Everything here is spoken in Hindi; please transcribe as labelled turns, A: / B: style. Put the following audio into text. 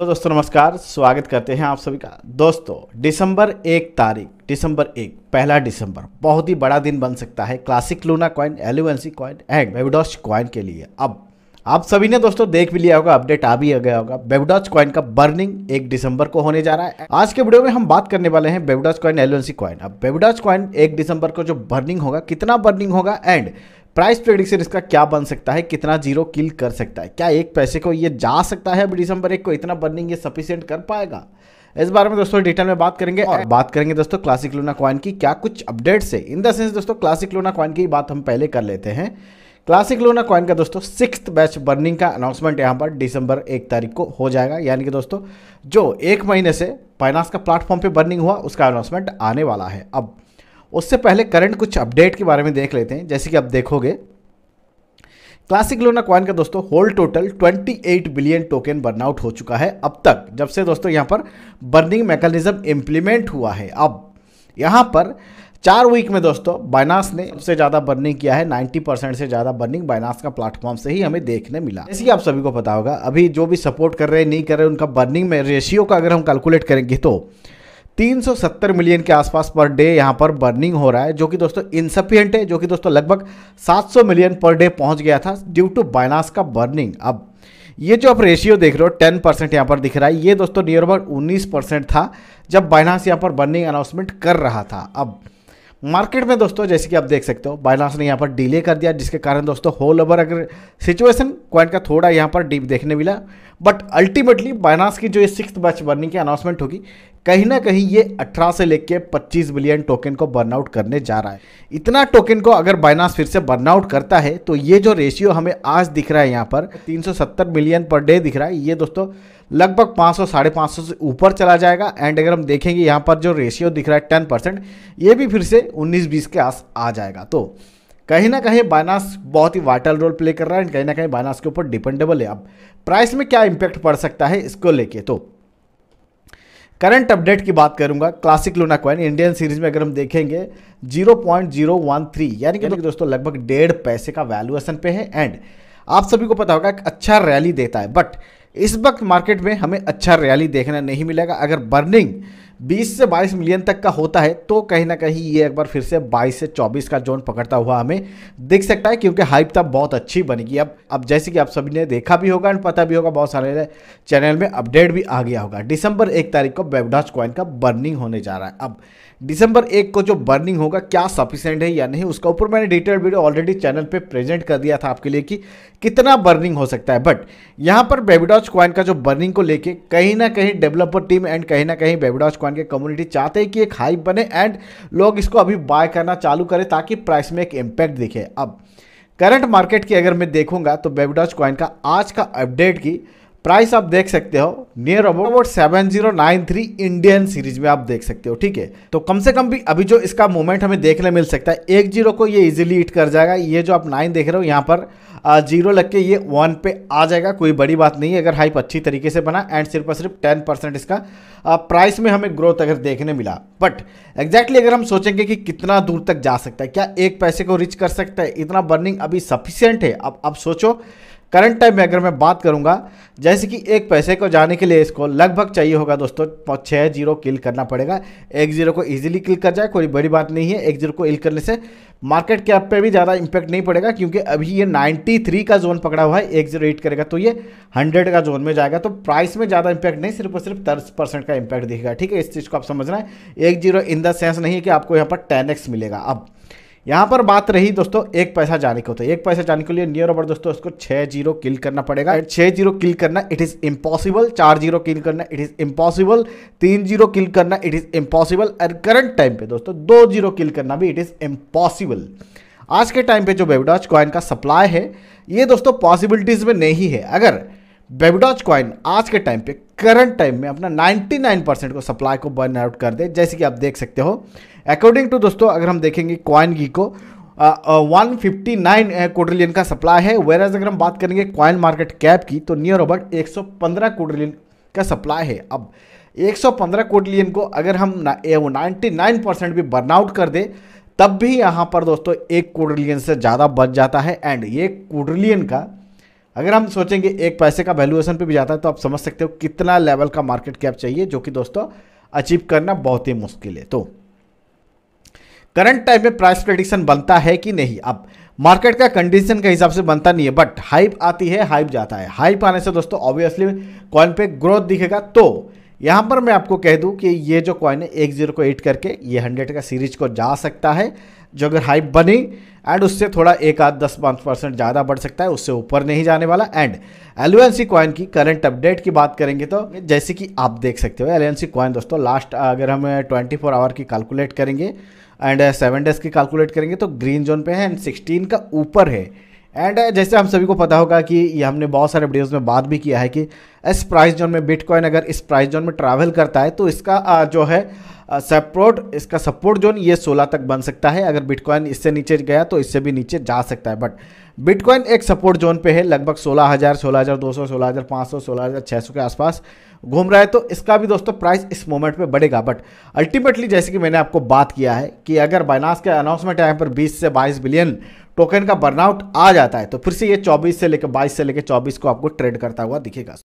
A: हेलो दोस्तों नमस्कार स्वागत करते हैं आप सभी का दोस्तों दिसंबर एक तारीख दिसंबर एक पहला दिसंबर बहुत ही बड़ा दिन बन सकता है classic Luna coin LUNC coin and BabyDoge coin के लिए अब आप सभी ने दोस्तों देख भी लिया होगा अपडेट आ भी आ गया होगा बेबीडॉस कॉइन का बर्निंग एक दिसंबर को होने जा रहा है आज के वीडियो में हम बात करने वाले हैं बेबीडॉस कॉइन एलुएनसी कॉइन अब बेबीडॉस कॉइन एक दिसंबर को जो बर्निंग होगा कितना बर्निंग होगा एंड प्राइस प्रेडिक्शन इसका क्या बन सकता है कितना जीरो किल कर सकता है क्या एक पैसे को ये जा सकता है दिसंबर एक को इतना बर्निंग ये सफिशियंट कर पाएगा इस बारे में दोस्तों डिटेल में बात करेंगे और बात करेंगे दोस्तों क्लासिक लूना क्वाइन की क्या कुछ अपडेट्स है इन द सेंस दोस्तों क्लासिक लूना क्वाइन की बात हम पहले कर लेते हैं क्लासिक लोना क्वाइन का दोस्तों सिक्स बैच बर्निंग का अनाउंसमेंट यहाँ पर दिसंबर एक तारीख को हो जाएगा यानी कि दोस्तों जो एक महीने से फाइनांस का प्लेटफॉर्म पर बर्निंग हुआ उसका अनाउंसमेंट आने वाला है अब उससे पहले करंट कुछ अपडेट के बारे में देख लेते हैं जैसे कि आप देखोगे क्लासिक लोना कॉइन का दोस्तों whole total 28 billion token burnout हो चुका है अब तक जब से दोस्तों यहां पर बर्निंग मैकेनिज्म इंप्लीमेंट हुआ है अब यहां पर चार वीक में दोस्तों बाइनास ने सबसे ज़्यादा बर्निंग किया है 90 परसेंट से ज़्यादा बर्निंग बाइनास का प्लेटफॉर्म से ही हमें देखने मिला जैसे कि आप सभी को पता होगा अभी जो भी सपोर्ट कर रहे हैं नहीं कर रहे उनका बर्निंग में रेशियो का अगर हम कैलकुलेट करेंगे तो 370 मिलियन के आसपास पर डे यहां पर बर्निंग हो रहा है जो कि दोस्तों इनसफियंट है जो कि दोस्तों लगभग 700 मिलियन पर डे पहुंच गया था ड्यू टू बायनास का बर्निंग अब ये जो आप रेशियो देख रहे हो टेन परसेंट यहाँ पर दिख रहा है ये दोस्तों नियर अबाउट उन्नीस परसेंट था जब बायनास यहाँ पर बर्निंग अनाउंसमेंट कर रहा था अब मार्केट में दोस्तों जैसे कि आप देख सकते हो बायनास ने यहाँ पर डिले कर दिया जिसके कारण दोस्तों होल ओवर अगर सिचुएशन क्वाइंट का थोड़ा यहाँ पर डीप देखने मिला बट अल्टीमेटली बायनास की जो ये सिक्स बैच बर्निंग की अनाउंसमेंट होगी कहीं ना कहीं ये 18 से लेके 25 बिलियन टोकन को बर्नआउट करने जा रहा है इतना टोकन को अगर बाइनास फिर से बर्नआउट करता है तो ये जो रेशियो हमें आज दिख रहा है यहाँ पर 370 मिलियन पर डे दिख रहा है ये दोस्तों लगभग 500 साढ़े पाँच से ऊपर चला जाएगा एंड अगर हम देखेंगे यहाँ पर जो रेशियो दिख रहा है टेन परसेंट ये भी फिर से उन्नीस बीस के आस आ जाएगा तो कहीं ना कहीं बाइनास बहुत ही वाइटल रोल प्ले कर रहा है एंड कहीं ना कहीं बाइनास के ऊपर डिपेंडेबल है अब प्राइस में क्या इम्पैक्ट पड़ सकता है इसको लेके तो करंट अपडेट की बात करूंगा classic Luna coin Indian series में अगर हम देखेंगे 0.013 यानी कि दोस्तों लगभग डेढ़ पैसे का वैल्यूएशन पे है एंड आप सभी को पता होगा एक अच्छा रैली देता है बट इस वक्त मार्केट में हमें अच्छा रैली देखना नहीं मिलेगा अगर बर्निंग 20 से 22 मिलियन तक का होता है तो कहीं ना कहीं ये एक बार फिर से 22 से 24 का जोन पकड़ता हुआ हमें दिख सकता है क्योंकि हाइप तब बहुत अच्छी बनेगी अब अब जैसे कि आप सभी ने देखा भी होगा एंड पता भी होगा बहुत सारे चैनल में अपडेट भी आ गया होगा दिसंबर एक तारीख को बेबडाच कॉइन का बर्निंग होने जा रहा है अब दिसंबर एक को जो बर्निंग होगा क्या सफिशेंट है या नहीं उसका ऊपर मैंने डिटेल वीडियो ऑलरेडी चैनल पे प्रेजेंट कर दिया था आपके लिए कि कितना बर्निंग हो सकता है बट यहाँ पर बेबीडॉच कॉइन का जो बर्निंग को लेके कहीं ना कहीं डेवलपर टीम एंड कहीं ना कहीं बेबीडॉच क्वाइन के कम्युनिटी चाहते हैं कि एक हाइप बने एंड लोग इसको अभी बाय करना चालू करें ताकि प्राइस में एक इम्पैक्ट दिखे अब करंट मार्केट की अगर मैं देखूंगा तो बेबीडॉच कॉइन का आज का अपडेट की प्राइस आप देख सकते हो near about seven zero nine three Indian series में आप देख सकते हो ठीक है तो कम से कम भी अभी जो इसका मूवमेंट हमें देखने मिल सकता है एक जीरो को ये इजीली हिट कर जाएगा ये जो आप नाइन देख रहे हो यहाँ पर जीरो लग के ये वन पे आ जाएगा कोई बड़ी बात नहीं है अगर हाइप अच्छी तरीके से बना एंड सिर्फ और सिर्फ टेन परसेंट इसका प्राइस में हमें ग्रोथ अगर देखने मिला बट एग्जैक्टली अगर हम सोचेंगे कि कितना दूर तक जा सकता है क्या एक पैसे को रिच कर सकता है इतना बर्निंग अभी सफिशियंट है अब आप सोचो करंट टाइम में अगर मैं बात करूँगा जैसे कि एक पैसे को जाने के लिए इसको लगभग चाहिए होगा दोस्तों छः जीरो किल करना पड़ेगा एक जीरो को इजीली किल कर जाए कोई बड़ी बात नहीं है एक जीरो को इल करने से मार्केट कैप पे भी ज़्यादा इंपैक्ट नहीं पड़ेगा क्योंकि अभी ये 93 का जोन पकड़ा हुआ है एक जीरो एट करेगा तो ये 100 का जोन में जाएगा तो प्राइस में ज़्यादा इंपैक्ट नहीं सिर्फ और सिर्फ दस परसेंट का इंपैक्ट दिखेगा ठीक है इस चीज़ को आप समझना है एक जीरो इन द सेंस नहीं है कि आपको यहाँ पर टेन मिलेगा अब यहाँ पर बात रही दोस्तों एक पैसा जाने को तो एक पैसा जाने के लिए नियर ओवर दोस्तों इसको छः जीरो किल करना पड़ेगा छः जीरो किल करना इट इज़ इम्पॉसिबल चार जीरो किल करना इट इज़ इम्पॉसिबल तीन जीरो किल करना इट इज़ इम्पॉसिबल और करंट टाइम पे दोस्तों दो जीरो किल करना भी इट इज़ इम्पॉसिबल आज के टाइम पे जो बेबडाज कॉइन का सप्लाई है ये दोस्तों पॉसिबिलिटीज़ में नहीं है अगर बेबडॉज कॉइन आज के टाइम पे करंट टाइम में अपना 99 परसेंट को सप्लाई को बर्न आउट कर दे जैसे कि आप देख सकते हो अकॉर्डिंग टू दोस्तों अगर हम देखेंगे कॉइन की को वन फिफ्टी नाइन कोट्रिलियन का सप्लाई है वेर अगर हम बात करेंगे कॉइन मार्केट कैप की तो नियर अबाउट एक सौ पंद्रह कोट्रिलियन का सप्लाई है अब 115 कोटलियन को अगर हम ना, नाइन्टी नाइन परसेंट भी बर्नआउट कर दे तब भी यहाँ पर दोस्तों एक कोटलियन से ज़्यादा बच जाता है एंड ये कोटलियन का अगर हम सोचेंगे एक पैसे का वैल्यूएशन पे भी जाता है तो आप समझ सकते हो कितना लेवल का मार्केट कैप चाहिए जो कि दोस्तों अचीव करना बहुत ही मुश्किल है तो करंट टाइम में प्राइस प्रेडिक्शन बनता है कि नहीं अब मार्केट का कंडीशन के हिसाब से बनता नहीं है बट हाइप आती है हाइप जाता है हाइप आने से दोस्तों ऑब्वियसली कॉइन पे ग्रोथ दिखेगा तो यहाँ पर मैं आपको कह दूँ कि ये जो कॉइन है एक जीरो को एट करके ये हंड्रेड का सीरीज को जा सकता है जो अगर हाइप बनी एंड उससे थोड़ा एक आध दस पाँच परसेंट ज़्यादा बढ़ सकता है उससे ऊपर नहीं जाने वाला एंड एलुएनसी कॉइन की करंट अपडेट की बात करेंगे तो जैसे कि आप देख सकते हो एलुएनसी कॉइन दोस्तों लास्ट अगर हम ट्वेंटी फोर आवर की कैलकुलेट करेंगे एंड सेवन डेज की कैलकुलेट करेंगे तो ग्रीन जोन पर है एंड सिक्सटीन का ऊपर है एंड जैसे हम सभी को पता होगा कि ये हमने बहुत सारे वीडियोस में बात भी किया है कि इस प्राइस जोन में बिटकॉइन अगर इस प्राइस जोन में ट्रैवल करता है तो इसका जो है सपोर्ट इसका सपोर्ट जोन ये 16 तक बन सकता है अगर बिटकॉइन इससे नीचे गया तो इससे भी नीचे जा सकता है बट बिटकॉइन एक सपोर्ट जोन पे है लगभग 16000 16200 16500 16600 के आसपास घूम रहा है तो इसका भी दोस्तों प्राइस इस मोमेंट पे बढ़ेगा बट अल्टीमेटली जैसे कि मैंने आपको बात किया है कि अगर बाइनास के अनाउंसमेंट टाइम पर 20 से 22 बिलियन टोकन का बर्नआउट आ जाता है तो फिर से ये 24 से लेकर 22 से लेकर 24 को आपको ट्रेड करता हुआ दिखेगा